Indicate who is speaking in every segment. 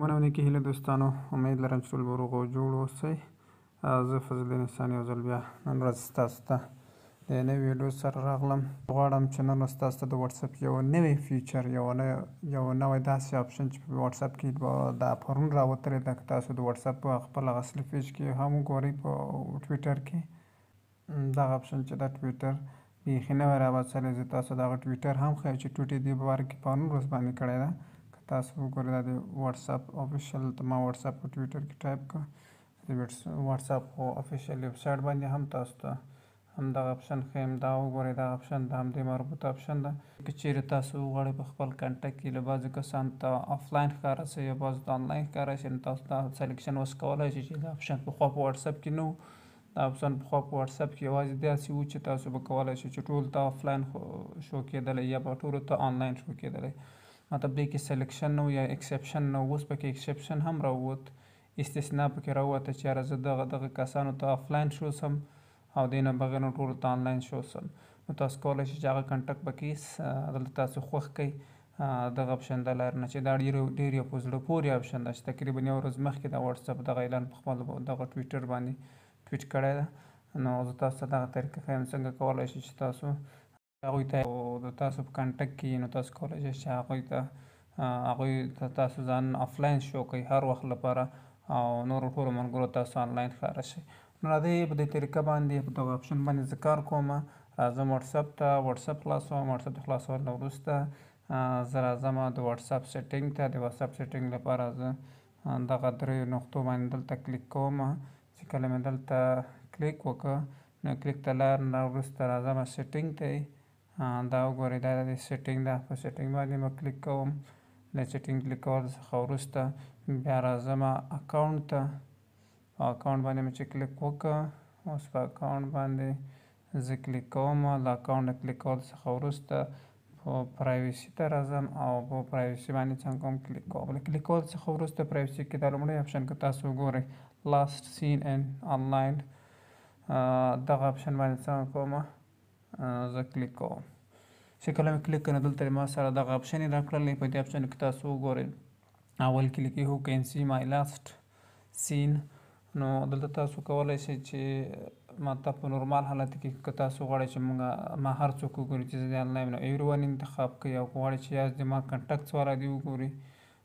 Speaker 1: مننه کې هیله دوستانو امید لرم چې ټول به روغ او جوړ اوسئ زه فضلدین انسان یو ځل بیا نن ورځ ستاسو ته د نوې ویډیو سره راغلم غواړم چې نن ورځ تاسو ته د وټساپ یو نوی فیچر یو یو نوی داسې آپشن چې په وټساپ کې به دا پرون راوتلی ده که تاسو د وټساپ په خپل اصلي پیج کې هم وګورئ په ټویټر کې دغه آپشن چې دا ټویټر بیخي نوی راوتلی زه تاسو دغه ټویټر هم ښایي چې ټوټې دې باره کې پرون ورځ باندې کړی ده تاسو وګورئ دا د واتساپ افیشیل ته ما واتساپ په ټویټر کې ټایپ کړ د واتساپ خو افیشیل ویب سایټ باندې هم تاسو ته همدغه اپشن ښیم دا وګورئ دا اپشن د همدې مربوطه اپشن ده که چیرې تاسو وغواړئ په خپل کنټک کې له بعضو کسانو ته آفلاین ښکاره شي یا بعضو ته آنلاین ښکاره شي نو تاسو دا سلیکشن اوس کولی شئ چې دا اپشن پخوا په واتساپ کې نه و دا اپشن پخوا په واتساپ کې یوازې داسې و چې تاسو به کولی شئ چې ټولو ته آفلاین شو کېدلی یا به ټولو ته آنلاین شو کېدلی مطلب دې کې سلیکشن نو یا اکسپشن نو اوس پکې اکسپشن هم راووت استثنا پکې راووته چې یاره زه دغه دغه کسانو ته آفلاین شو سم او دې نه بغیر نو ټولو ته آنلاین شو سم نو تاسو کولی شئ چې هغه کنټکټ پکې دلته تاسو خوښ کړئ دغه اپشن د لارې نه چې دا ډېر ډېر یو په زړه پورې اپشن ده چې تقریبا یو ورځ مخکې دا واټساپ دغه اعلان په خپل دغه ټویټر باندې ټویټ کړی ده نو زه تاسو ته دغه طریقه ښیم څنګه کولی شئ چې تاسو هغوی ته د تاسو په کانټکټ کې نو تاسو کولی شئ چې هغوی ته هغوی ته تاسو ځان افلاین شو کوئ هر وخت لپاره او نورو ټولو ملګرو تاسو آنلاین ښکاره شئ نو راځئ په دې طریقه باندې په دغه آپشن باندې زه کار کوم راځم واټساپ ته واټساپ خلاصوم واټساپ د خلاصولو نه وروسته زه راځم د واټساپ سیټینګ ته د واټساپ سیټینګ لپاره زه دغه درې نقطو باندې دلته کلیک کوم چې کله مې دلته کلیک وکړه نو کلیک ته لاړ نه وروسته راځم سیټینګ ته دا وګورئ دا د سیټینګ ده په سیټینګ باندې به کلیک کوم له سیټینګ کلیک کول څخه وروسته بیا راځم اکاونټ ته په اکاونټ باندې مې چې کلیک وکړه اوس په اکاونټ باندې زه کلیک کوم له اکاونټ نه کلیک کول څخه وروسته په پرایوسي ته راځم او په پرایوسي باندې څنګه کوم کلیک کوم له کلیک کول څخه وروسته پرایوسي کې دا لومړی اپشن که تاسو وګورئ لاست سین ان آنلاین دغه اپشن باندې څنګه کومه زه کلیک کوم چې کله مې کلیک کړم دلته ما سره دغه اپشنې راکړلې په دې اپشنو کې تاسو وګورئ اول کې لیکي هو کین سی مای لاست سین نو دلته تاسو کولی شئ چې ماته په نورمال حالت کې که تاسو غواړئ چې مونږ ما هر څوک وګوري چې زه د آنلاین نو ایوري ون انتخاب کوي او غواړئ چې یاست د ما کنټکټس والا دې وګوري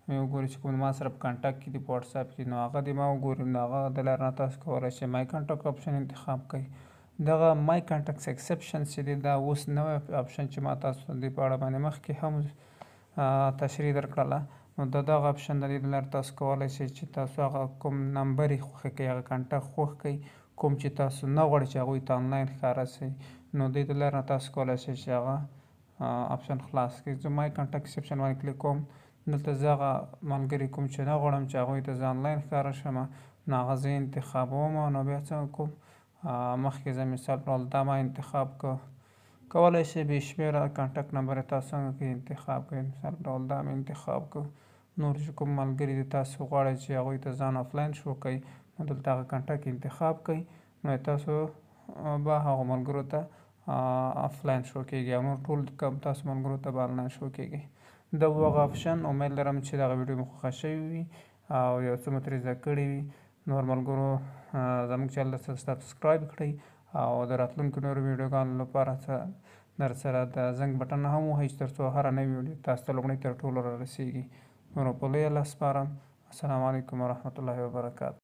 Speaker 1: مې وګوري چې کوم ما سره په کنټکټ کې دي په وټساپ کې نو هغه دې ما وګوري نو هغه د لارې نه تاسو کولی شئ مای کنټکټ آپشن انتخاب کوي دغه مای کانټکس ایکسپشن چې دی دا اوس نوی اپشن چې ما تاسو ته په اړه باندې مخکې هم تشریح درکړله نو د دغه اپشن د دې د لارې تاسو کولی شئ چې تاسو هغه کوم نمبر یې خوښ کړئ هغه کانټکټ خوښ کړئ کوم چې تاسو نه غواړئ چې هغوی ته آنلاین ښکاره شئ نو دې د لارې نه تاسو کولی شئ چې هغه اپشن خلاص کړئ زه مای کانټکټ ایکسپشن باندې کلیک کوم دلته زه هغه ملګري کوم چې نه غواړم چې هغوی ته زه آنلاین ښکاره شم نو هغه زه انتخابوم نو بیا څنګه کوم مخکې زه مثال په ډول دا ما انتخاب کو کولی شئ بې شمېره کانټکټ نمبر یې تاسو څنګه کې انتخاب کړئ مثال په ډول دا مې انتخاب کو نور چې کوم ملګري دي تاسو غواړئ چې هغوی ته ځان آفلاین شو کوئ نو دلته هغه کانټکټ انتخاب کوئ نو تاسو به هغو ملګرو ته آفلاین شو کېږي او نور ټول کم تاسو ملګرو ته به آنلاین شو کېږي دا وغه آپشن امید لرم چې دغه ویډیو مو خوښه شوې وي او یو څه مو ترې زده کړې وي نور ملګرو زموږ چل سبسکرایب کړئ او د راتلونکو نورو ویډیوګانو لپاره څه در سره د زنګ بټن هم وهئ تر څو هره نوې ویډیو تاسو ته لومړی تر ټولو رارسیږي نور په لویه الله سپارم السلام علیکم ورحمت الله وبرکاتہ